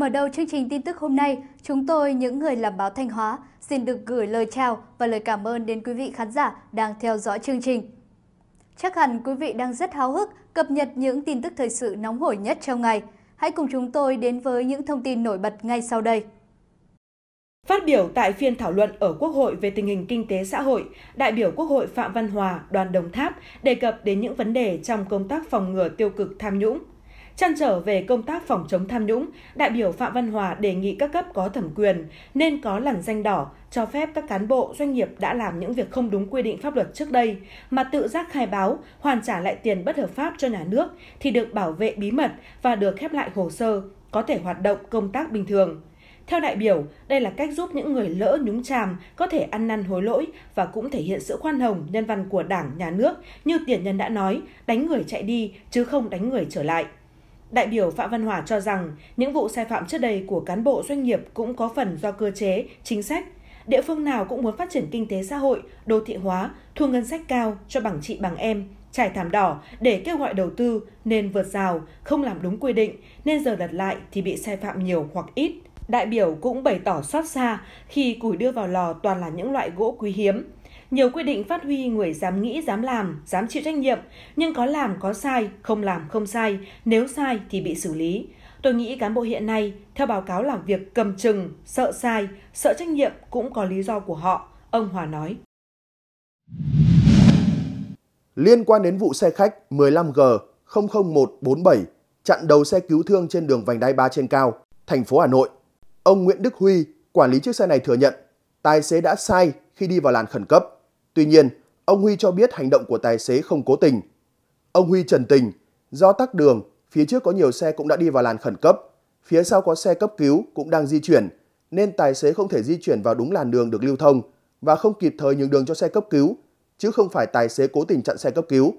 Mở đầu chương trình tin tức hôm nay, chúng tôi, những người làm báo Thanh Hóa, xin được gửi lời chào và lời cảm ơn đến quý vị khán giả đang theo dõi chương trình. Chắc hẳn quý vị đang rất háo hức cập nhật những tin tức thời sự nóng hổi nhất trong ngày. Hãy cùng chúng tôi đến với những thông tin nổi bật ngay sau đây. Phát biểu tại phiên thảo luận ở Quốc hội về tình hình kinh tế xã hội, đại biểu Quốc hội Phạm Văn Hòa, đoàn Đồng Tháp đề cập đến những vấn đề trong công tác phòng ngừa tiêu cực tham nhũng. Chăn trở về công tác phòng chống tham nhũng, đại biểu Phạm Văn Hòa đề nghị các cấp có thẩm quyền nên có làn danh đỏ cho phép các cán bộ doanh nghiệp đã làm những việc không đúng quy định pháp luật trước đây mà tự giác khai báo, hoàn trả lại tiền bất hợp pháp cho nhà nước thì được bảo vệ bí mật và được khép lại hồ sơ, có thể hoạt động công tác bình thường. Theo đại biểu, đây là cách giúp những người lỡ nhúng chàm có thể ăn năn hối lỗi và cũng thể hiện sự khoan hồng nhân văn của Đảng, Nhà nước như tiền nhân đã nói, đánh người chạy đi chứ không đánh người trở lại. Đại biểu Phạm Văn Hòa cho rằng những vụ sai phạm trước đây của cán bộ doanh nghiệp cũng có phần do cơ chế, chính sách. Địa phương nào cũng muốn phát triển kinh tế xã hội, đô thị hóa, thu ngân sách cao cho bằng chị bằng em, trải thảm đỏ để kêu gọi đầu tư nên vượt rào, không làm đúng quy định nên giờ đặt lại thì bị sai phạm nhiều hoặc ít. Đại biểu cũng bày tỏ xót xa khi củi đưa vào lò toàn là những loại gỗ quý hiếm, nhiều quy định phát huy người dám nghĩ, dám làm, dám chịu trách nhiệm, nhưng có làm có sai, không làm không sai, nếu sai thì bị xử lý. Tôi nghĩ cán bộ hiện nay, theo báo cáo làm việc cầm chừng, sợ sai, sợ trách nhiệm cũng có lý do của họ, ông Hòa nói. Liên quan đến vụ xe khách 15G 00147 chặn đầu xe cứu thương trên đường vành đai 3 trên cao, thành phố Hà Nội, ông Nguyễn Đức Huy, quản lý chiếc xe này thừa nhận tài xế đã sai khi đi vào làn khẩn cấp. Tuy nhiên, ông Huy cho biết hành động của tài xế không cố tình. Ông Huy trần tình, do tắc đường, phía trước có nhiều xe cũng đã đi vào làn khẩn cấp, phía sau có xe cấp cứu cũng đang di chuyển, nên tài xế không thể di chuyển vào đúng làn đường được lưu thông và không kịp thời nhường đường cho xe cấp cứu, chứ không phải tài xế cố tình chặn xe cấp cứu.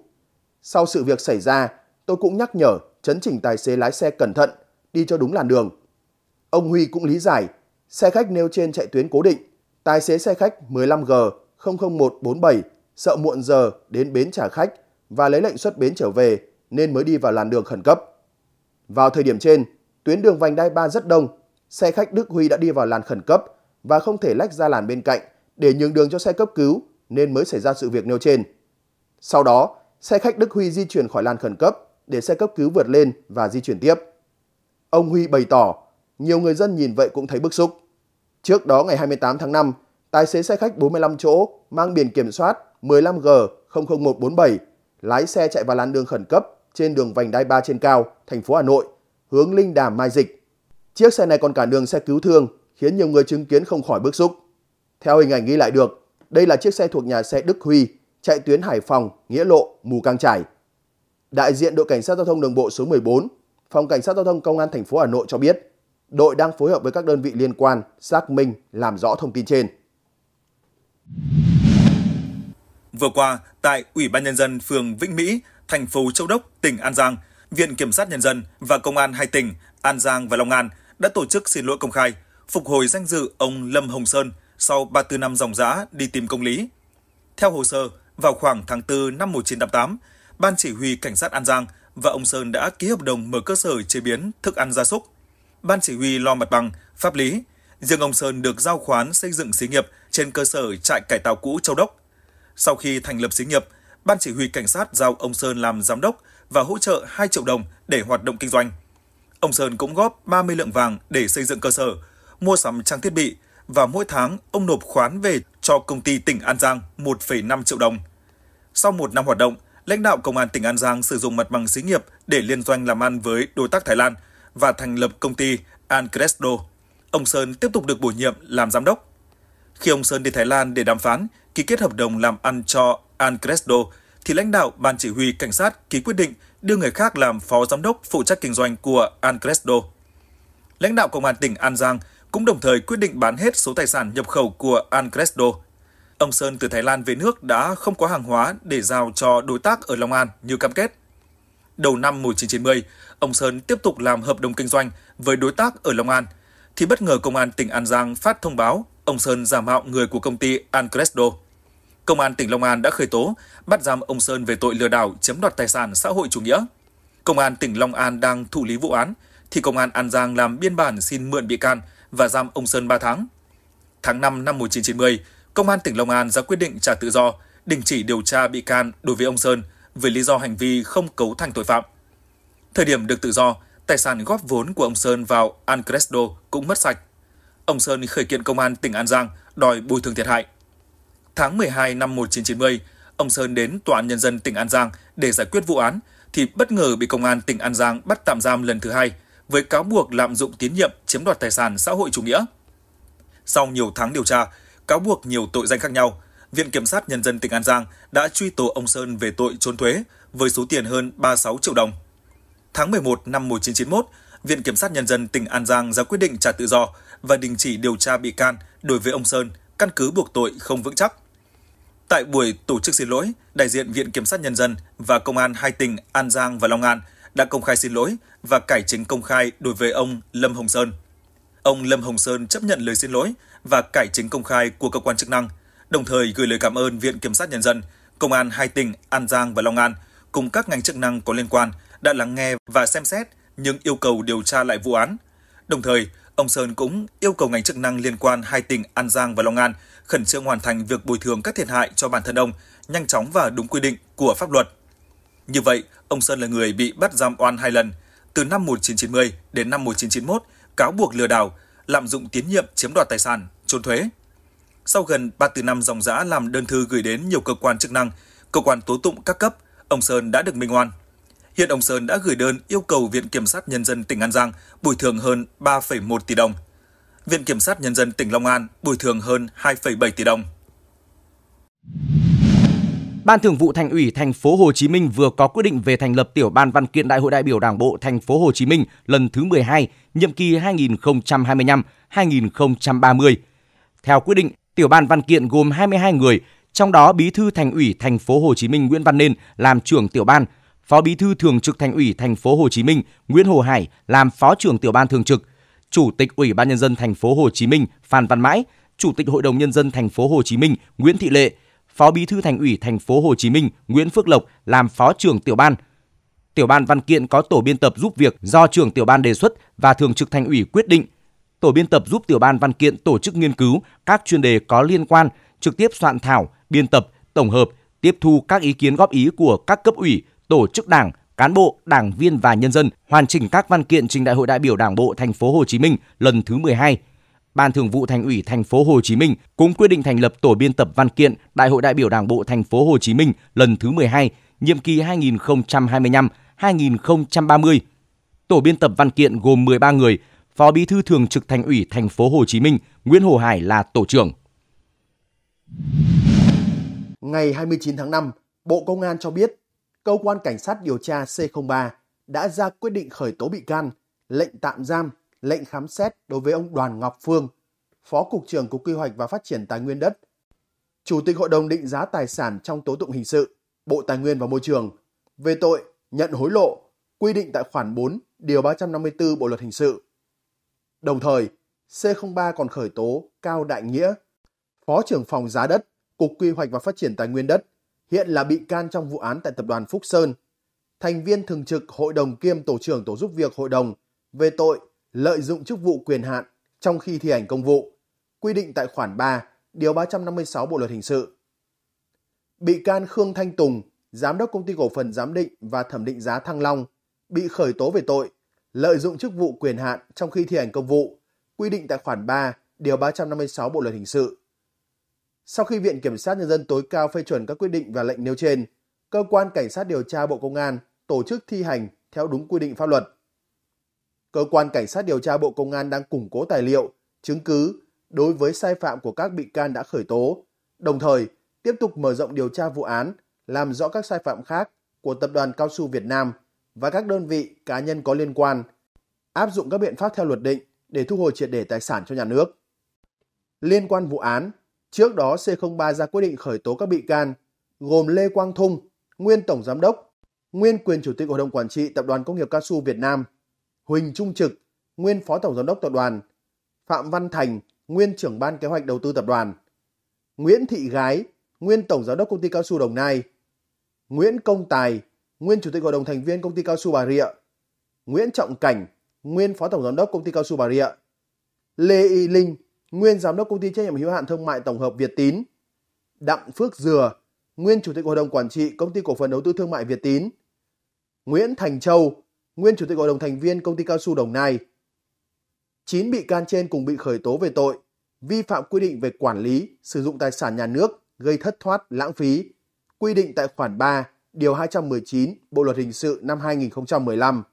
Sau sự việc xảy ra, tôi cũng nhắc nhở, chấn chỉnh tài xế lái xe cẩn thận, đi cho đúng làn đường. Ông Huy cũng lý giải, xe khách nêu trên chạy tuyến cố định, tài xế xe khách 15G 00147 sợ muộn giờ đến bến trả khách và lấy lệnh xuất bến trở về nên mới đi vào làn đường khẩn cấp. Vào thời điểm trên, tuyến đường vành đai 3 rất đông, xe khách Đức Huy đã đi vào làn khẩn cấp và không thể lách ra làn bên cạnh để nhường đường cho xe cấp cứu nên mới xảy ra sự việc nêu trên. Sau đó, xe khách Đức Huy di chuyển khỏi làn khẩn cấp để xe cấp cứu vượt lên và di chuyển tiếp. Ông Huy bày tỏ, nhiều người dân nhìn vậy cũng thấy bức xúc. Trước đó ngày 28 tháng 5, Tài xế xe khách 45 chỗ mang biển kiểm soát 15G00147 lái xe chạy vào làn đường khẩn cấp trên đường vành đai 3 trên cao, thành phố Hà Nội, hướng Linh Đàm Mai Dịch. Chiếc xe này còn cản đường xe cứu thương, khiến nhiều người chứng kiến không khỏi bức xúc. Theo hình ảnh ghi lại được, đây là chiếc xe thuộc nhà xe Đức Huy, chạy tuyến Hải Phòng, Nghĩa Lộ, Mù Căng Trải. Đại diện đội cảnh sát giao thông đường bộ số 14, phòng cảnh sát giao thông công an thành phố Hà Nội cho biết, đội đang phối hợp với các đơn vị liên quan xác minh làm rõ thông tin trên. Vừa qua, tại Ủy ban Nhân dân phường Vĩnh Mỹ, thành phố Châu Đốc, tỉnh An Giang, Viện Kiểm sát Nhân dân và Công an hai tỉnh An Giang và Long An đã tổ chức xin lỗi công khai, phục hồi danh dự ông Lâm Hồng Sơn sau 34 năm dòng giã đi tìm công lý. Theo hồ sơ, vào khoảng tháng 4 năm 1988, Ban Chỉ huy Cảnh sát An Giang và ông Sơn đã ký hợp đồng mở cơ sở chế biến thức ăn gia súc. Ban Chỉ huy lo mặt bằng, pháp lý Riêng ông Sơn được giao khoán xây dựng xí nghiệp trên cơ sở trại cải tạo cũ Châu Đốc. Sau khi thành lập xí nghiệp, Ban chỉ huy cảnh sát giao ông Sơn làm giám đốc và hỗ trợ 2 triệu đồng để hoạt động kinh doanh. Ông Sơn cũng góp 30 lượng vàng để xây dựng cơ sở, mua sắm trang thiết bị và mỗi tháng ông nộp khoán về cho công ty tỉnh An Giang 1,5 triệu đồng. Sau một năm hoạt động, lãnh đạo Công an tỉnh An Giang sử dụng mặt bằng xí nghiệp để liên doanh làm ăn với đối tác Thái Lan và thành lập công ty Ancresto ông Sơn tiếp tục được bổ nhiệm làm giám đốc. Khi ông Sơn đi Thái Lan để đàm phán, ký kết hợp đồng làm ăn cho Ancresto, thì lãnh đạo Ban Chỉ huy Cảnh sát ký quyết định đưa người khác làm phó giám đốc phụ trách kinh doanh của Ancresto. Lãnh đạo Công an tỉnh An Giang cũng đồng thời quyết định bán hết số tài sản nhập khẩu của Ancresto. Ông Sơn từ Thái Lan về nước đã không có hàng hóa để giao cho đối tác ở Long An như cam kết. Đầu năm 1990, ông Sơn tiếp tục làm hợp đồng kinh doanh với đối tác ở Long An – thì bất ngờ Công an tỉnh An Giang phát thông báo ông Sơn giả mạo người của công ty Ancresto. Công an tỉnh Long An đã khởi tố, bắt giam ông Sơn về tội lừa đảo chiếm đoạt tài sản xã hội chủ nghĩa. Công an tỉnh Long An đang thụ lý vụ án, thì Công an An Giang làm biên bản xin mượn bị can và giam ông Sơn 3 tháng. Tháng 5 năm 1990, Công an tỉnh Long An ra quyết định trả tự do, đình chỉ điều tra bị can đối với ông Sơn vì lý do hành vi không cấu thành tội phạm. Thời điểm được tự do, Tài sản góp vốn của ông Sơn vào Ancresto cũng mất sạch. Ông Sơn khởi kiện công an tỉnh An Giang đòi bồi thường thiệt hại. Tháng 12 năm 1990, ông Sơn đến Tòa án Nhân dân tỉnh An Giang để giải quyết vụ án, thì bất ngờ bị Công an tỉnh An Giang bắt tạm giam lần thứ hai với cáo buộc lạm dụng tín nhiệm chiếm đoạt tài sản xã hội chủ nghĩa. Sau nhiều tháng điều tra, cáo buộc nhiều tội danh khác nhau, Viện Kiểm sát Nhân dân tỉnh An Giang đã truy tố ông Sơn về tội trốn thuế với số tiền hơn 36 triệu đồng. Tháng 11 năm 1991, Viện Kiểm sát Nhân dân tỉnh An Giang ra quyết định trả tự do và đình chỉ điều tra bị can đối với ông Sơn, căn cứ buộc tội không vững chắc. Tại buổi tổ chức xin lỗi, đại diện Viện Kiểm sát Nhân dân và Công an hai tỉnh An Giang và Long An đã công khai xin lỗi và cải chính công khai đối với ông Lâm Hồng Sơn. Ông Lâm Hồng Sơn chấp nhận lời xin lỗi và cải chính công khai của cơ quan chức năng, đồng thời gửi lời cảm ơn Viện Kiểm sát Nhân dân, Công an hai tỉnh An Giang và Long An cùng các ngành chức năng có liên quan đã lắng nghe và xem xét những yêu cầu điều tra lại vụ án. Đồng thời, ông Sơn cũng yêu cầu ngành chức năng liên quan hai tỉnh An Giang và Long An khẩn trương hoàn thành việc bồi thường các thiệt hại cho bản thân ông, nhanh chóng và đúng quy định của pháp luật. Như vậy, ông Sơn là người bị bắt giam oan hai lần, từ năm 1990 đến năm 1991, cáo buộc lừa đảo, lạm dụng tín nhiệm chiếm đoạt tài sản, trốn thuế. Sau gần từ năm dòng dã làm đơn thư gửi đến nhiều cơ quan chức năng, cơ quan tố tụng các cấp, ông Sơn đã được minh oan. Hiện ông Sơn đã gửi đơn yêu cầu Viện Kiểm sát Nhân dân tỉnh An Giang bồi thường hơn 3,1 tỷ đồng. Viện Kiểm sát Nhân dân tỉnh Long An bồi thường hơn 2,7 tỷ đồng. Ban Thường vụ Thành ủy Thành phố Hồ Chí Minh vừa có quyết định về thành lập tiểu ban văn kiện Đại hội đại biểu Đảng bộ Thành phố Hồ Chí Minh lần thứ 12, nhiệm kỳ 2025-2030. Theo quyết định, tiểu ban văn kiện gồm 22 người, trong đó Bí thư Thành ủy Thành phố Hồ Chí Minh Nguyễn Văn Nên làm trưởng tiểu ban, Phó Bí thư Thường trực Thành ủy Thành phố Hồ Chí Minh Nguyễn Hồ Hải làm Phó trưởng tiểu ban thường trực, Chủ tịch Ủy ban nhân dân Thành phố Hồ Chí Minh Phan Văn Mãi, Chủ tịch Hội đồng nhân dân Thành phố Hồ Chí Minh Nguyễn Thị Lệ, Phó Bí thư Thành ủy Thành phố Hồ Chí Minh Nguyễn Phước Lộc làm Phó trưởng tiểu ban. Tiểu ban văn kiện có tổ biên tập giúp việc do trưởng tiểu ban đề xuất và thường trực Thành ủy quyết định. Tổ biên tập giúp tiểu ban văn kiện tổ chức nghiên cứu các chuyên đề có liên quan, trực tiếp soạn thảo, biên tập, tổng hợp, tiếp thu các ý kiến góp ý của các cấp ủy, tổ chức đảng, cán bộ, đảng viên và nhân dân hoàn chỉnh các văn kiện trình Đại hội đại biểu Đảng bộ thành phố Hồ Chí Minh lần thứ 12. Ban Thường vụ Thành ủy thành phố Hồ Chí Minh cũng quyết định thành lập tổ biên tập văn kiện Đại hội đại biểu Đảng bộ thành phố Hồ Chí Minh lần thứ 12, nhiệm kỳ 2025-2030. Tổ biên tập văn kiện gồm 13 người, Phó Bí thư Thường trực Thành ủy thành phố Hồ Chí Minh Nguyễn Hồ Hải là tổ trưởng. Ngày 29 tháng 5, Bộ Công an cho biết cơ quan cảnh sát điều tra C03 đã ra quyết định khởi tố bị can, lệnh tạm giam, lệnh khám xét đối với ông Đoàn Ngọc Phương, Phó Cục trưởng Cục Quy hoạch và Phát triển Tài nguyên đất, Chủ tịch Hội đồng định giá tài sản trong tố tụng hình sự, Bộ Tài nguyên và Môi trường, về tội nhận hối lộ, quy định tại khoản 4, điều 354 Bộ Luật Hình sự. Đồng thời, C03 còn khởi tố Cao Đại Nghĩa, Phó trưởng phòng giá đất, Cục Quy hoạch và Phát triển Tài nguyên đất, hiện là bị can trong vụ án tại tập đoàn Phúc Sơn, thành viên thường trực Hội đồng kiêm Tổ trưởng Tổ giúp việc Hội đồng về tội lợi dụng chức vụ quyền hạn trong khi thi hành công vụ, quy định tại khoản 3, điều 356 Bộ luật hình sự. Bị can Khương Thanh Tùng, giám đốc công ty cổ phần giám định và thẩm định giá Thăng Long, bị khởi tố về tội lợi dụng chức vụ quyền hạn trong khi thi hành công vụ, quy định tại khoản 3, điều 356 Bộ luật hình sự. Sau khi Viện Kiểm sát Nhân dân tối cao phê chuẩn các quyết định và lệnh nêu trên, cơ quan Cảnh sát điều tra Bộ Công an tổ chức thi hành theo đúng quy định pháp luật. Cơ quan Cảnh sát điều tra Bộ Công an đang củng cố tài liệu, chứng cứ đối với sai phạm của các bị can đã khởi tố, đồng thời tiếp tục mở rộng điều tra vụ án, làm rõ các sai phạm khác của Tập đoàn Cao su Việt Nam và các đơn vị cá nhân có liên quan, áp dụng các biện pháp theo luật định để thu hồi triệt để tài sản cho nhà nước. Liên quan vụ án, Trước đó C03 ra quyết định khởi tố các bị can gồm Lê Quang Thung, nguyên tổng giám đốc, nguyên quyền chủ tịch hội đồng quản trị Tập đoàn Công nghiệp Cao su Việt Nam, Huỳnh Trung Trực, nguyên phó tổng giám đốc tập đoàn, Phạm Văn Thành, nguyên trưởng ban kế hoạch đầu tư tập đoàn, Nguyễn Thị Gái, nguyên tổng giám đốc công ty cao su Đồng Nai, Nguyễn Công Tài, nguyên chủ tịch hội đồng thành viên công ty cao su Bà Rịa, Nguyễn Trọng Cảnh, nguyên phó tổng giám đốc công ty cao su Bà Rịa, Lê Y Linh, nguyên giám đốc công ty trách nhiệm hữu hạn thương mại tổng hợp Việt Tín, Đặng Phước Dừa, nguyên chủ tịch hội đồng quản trị công ty cổ phần đầu tư thương mại Việt Tín, Nguyễn Thành Châu, nguyên chủ tịch hội đồng thành viên công ty cao su Đồng Nai. 9 bị can trên cùng bị khởi tố về tội vi phạm quy định về quản lý, sử dụng tài sản nhà nước gây thất thoát, lãng phí, quy định tại khoản 3, điều 219 Bộ luật hình sự năm 2015.